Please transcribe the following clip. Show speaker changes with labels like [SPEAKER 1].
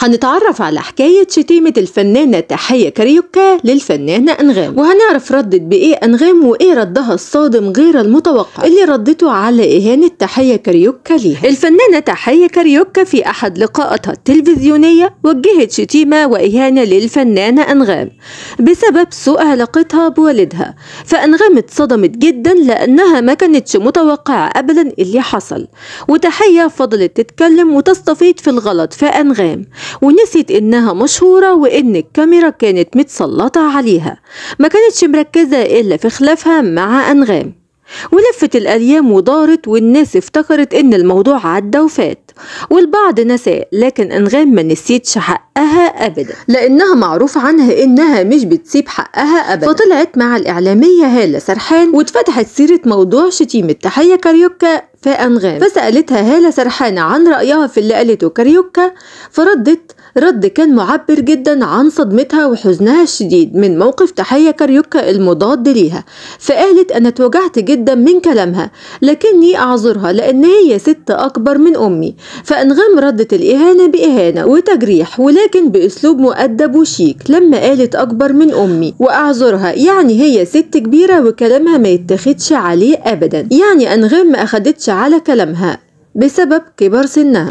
[SPEAKER 1] هنتعرف على حكاية شتيمة الفنانة تحية كاريوكا للفنانة أنغام وهنعرف ردت بإيه أنغام وإيه ردها الصادم غير المتوقع اللي ردته على إهانة تحية كاريوكا ليها الفنانة تحية كاريوكا في أحد لقاءاتها التلفزيونية وجهت شتيمة وإهانة للفنانة أنغام بسبب سوء علاقتها بوالدها فأنغام اتصدمت جدا لأنها ما كانتش متوقعة أبدا اللي حصل وتحية فضلت تتكلم وتستفيد في الغلط في أنغام ونسيت إنها مشهورة وإن الكاميرا كانت متسلطة عليها ما كانتش مركزة إلا في خلافها مع أنغام ولفت الأيام ودارت والناس افتكرت إن الموضوع عدى وفات والبعض نساه لكن أنغام ما نسيتش حقها أبدا لأنها معروف عنها إنها مش بتسيب حقها أبدا فطلعت مع الإعلامية هالة سرحان واتفتحت سيرة موضوع شتيمة تحية كاريوكا في أنغام فسألتها هالة سرحان عن رأيها في اللي قالته كاريوكا فردت رد كان معبر جدا عن صدمتها وحزنها الشديد من موقف تحية كاريوكا المضاد ليها فقالت أنا اتوجعت جدا من كلامها لكني أعذرها لأن هي ست أكبر من أمي فأنغام ردت الإهانة بإهانة وتجريح ولكن بأسلوب مؤدب وشيك لما قالت أكبر من أمي وأعذرها يعني هي ست كبيرة وكلامها ما يتخدش عليه أبدا يعني أنغام ما أخدتش على كلامها بسبب كبر سنها